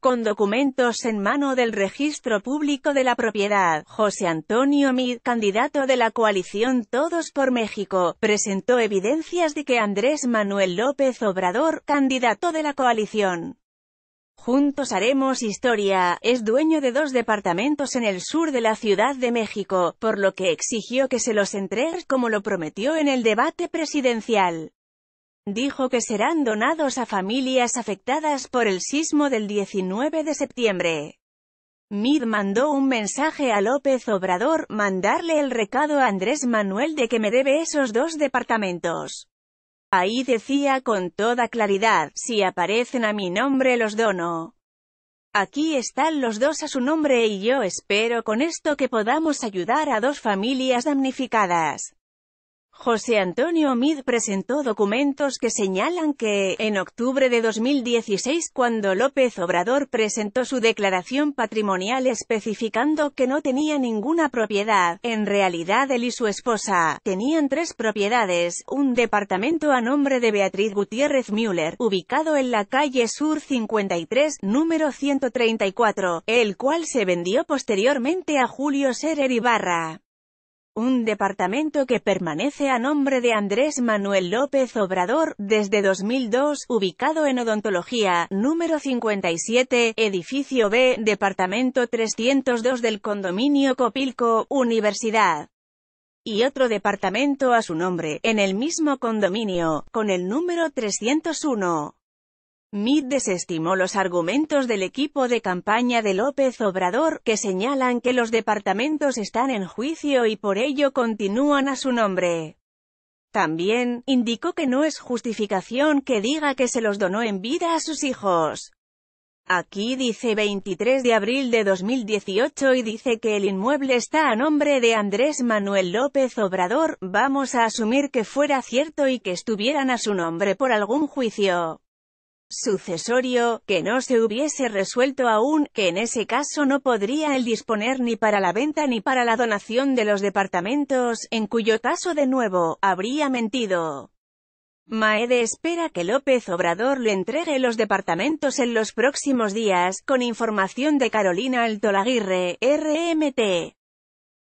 con documentos en mano del Registro Público de la Propiedad, José Antonio Mid, candidato de la coalición Todos por México, presentó evidencias de que Andrés Manuel López Obrador, candidato de la coalición Juntos haremos historia, es dueño de dos departamentos en el sur de la Ciudad de México, por lo que exigió que se los entregue como lo prometió en el debate presidencial dijo que serán donados a familias afectadas por el sismo del 19 de septiembre. Mid mandó un mensaje a López Obrador, mandarle el recado a Andrés Manuel de que me debe esos dos departamentos. Ahí decía con toda claridad, si aparecen a mi nombre los dono. Aquí están los dos a su nombre y yo espero con esto que podamos ayudar a dos familias damnificadas. José Antonio Mid presentó documentos que señalan que, en octubre de 2016 cuando López Obrador presentó su declaración patrimonial especificando que no tenía ninguna propiedad, en realidad él y su esposa, tenían tres propiedades, un departamento a nombre de Beatriz Gutiérrez Müller, ubicado en la calle Sur 53, número 134, el cual se vendió posteriormente a Julio Serer Ibarra un departamento que permanece a nombre de Andrés Manuel López Obrador, desde 2002, ubicado en Odontología, número 57, edificio B, departamento 302 del condominio Copilco, Universidad y otro departamento a su nombre, en el mismo condominio, con el número 301. Meade desestimó los argumentos del equipo de campaña de López Obrador, que señalan que los departamentos están en juicio y por ello continúan a su nombre. También, indicó que no es justificación que diga que se los donó en vida a sus hijos. Aquí dice 23 de abril de 2018 y dice que el inmueble está a nombre de Andrés Manuel López Obrador, vamos a asumir que fuera cierto y que estuvieran a su nombre por algún juicio sucesorio, que no se hubiese resuelto aún, que en ese caso no podría él disponer ni para la venta ni para la donación de los departamentos, en cuyo caso de nuevo, habría mentido. Maede espera que López Obrador le entregue los departamentos en los próximos días, con información de Carolina Altolaguirre, RMT.